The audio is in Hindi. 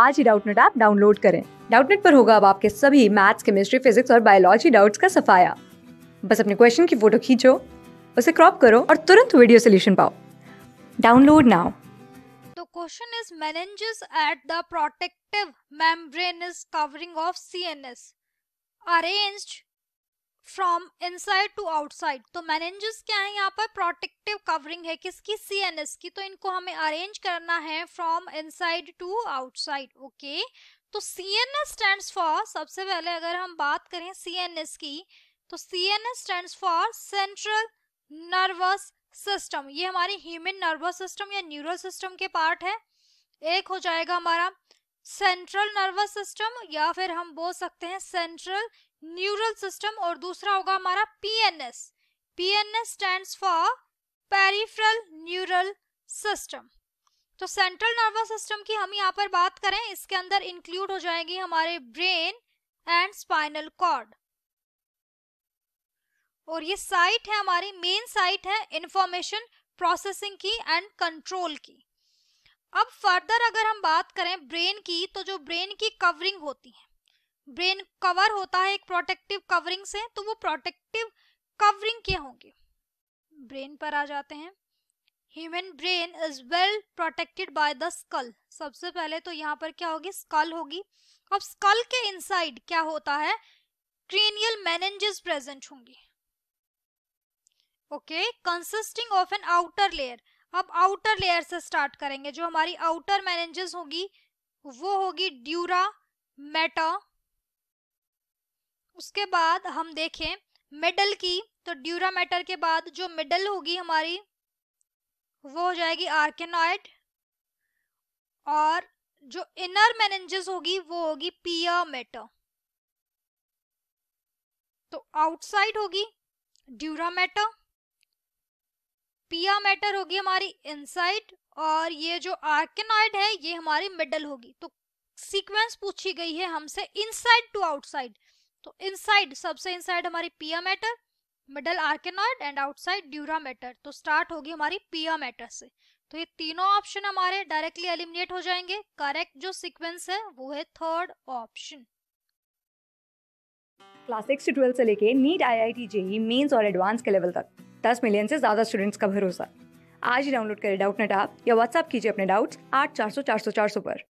आज ही डाउटनेट ऐप डाउनलोड करें डाउटनेट पर होगा अब आपके सभी मैथ्स केमिस्ट्री फिजिक्स और बायोलॉजी डाउट्स का सफाया बस अपने क्वेश्चन की फोटो खींचो उसे क्रॉप करो और तुरंत वीडियो सोल्यूशन पाओ download now The question is meninges at the protective membrane is covering of CNS arranged from inside to outside तो मैनेंजेस क्या है यहाँ पर प्रोटेक्टिव कवरिंग है किसकी सी एन एस की तो इनको हमें अरेंज करना है from inside to outside okay तो C N S stand for सबसे पहले अगर हम बात करें सी एन एस की तो C N S stand for central nervous system ये हमारे ह्यूमन नर्वस सिस्टम या न्यूरल सिस्टम के पार्ट है एक हो जाएगा हमारा सेंट्रल नर्वस सिस्टम या फिर हम बोल सकते हैं सेंट्रल न्यूरल सिस्टम और दूसरा होगा हमारा PNS PNS stands for peripheral neural system तो सेंट्रल नर्वस सिस्टम की हम यहाँ पर बात करें इसके अंदर इंक्लूड हो जाएगी हमारे ब्रेन एंड स्पाइनल कॉर्ड और ये साइट है हमारी मेन साइट है इंफॉर्मेशन प्रोसेसिंग की एंड कंट्रोल की अब फर्दर अगर हम बात करें ब्रेन की तो जो ब्रेन की कवरिंग होती है ब्रेन कवर होता है एक प्रोटेक्टिव कवरिंग से तो वो प्रोटेक्टिव कवरिंग के होंगे ब्रेन पर आ जाते हैं human brain is well protected by the skull सबसे पहले तो यहाँ पर क्या होगी स्कल होगी अब स्कल के इनसाइड क्या होता है क्रेनियल मैनेजेस प्रेजेंट होंगे okay consisting of an outer layer अब आउटर लेयर से स्टार्ट करेंगे जो हमारी आउटर मैनेजेस होगी वो होगी ड्यूरा मेटा उसके बाद हम देखें मिडल की तो ड्यूरा मैटर के बाद जो मिडल होगी हमारी वो हो जाएगी आर्केनॉइड और जो इनर मैनेजेस होगी वो होगी पिया मेटर तो आउटसाइड होगी ड्यूरा मैटर पिया मैटर होगी हमारी इनसाइड और ये जो आर्केनॉइड है ये हमारी मिडल होगी तो सीक्वेंस पूछी गई है हमसे इनसाइड टू आउटसाइड तो इनसाइड सबसे इनसाइड हमारी pia matter middle arachnoid and outside dura matter तो स्टार्ट होगी हमारी पिया मैटर से तो ये तीनों ऑप्शन हमारे डायरेक्टली एलिमिनेट हो जाएंगे करेक्ट जो सीक्वेंस है वो है थर्ड ऑप्शन क्लास सिक्स से ट्वेल्थ से लेके NEET I I T JEE mains और एडवांस के लेवल तक दस मिलियन से ज्यादा स्टूडेंट्स का भरोसा आज ही डाउनलोड करें डाउट नेट आप या व्हाट्सअप कीजिए अपने डाउट्स आठ चार सौ चार सौ चार सौ पर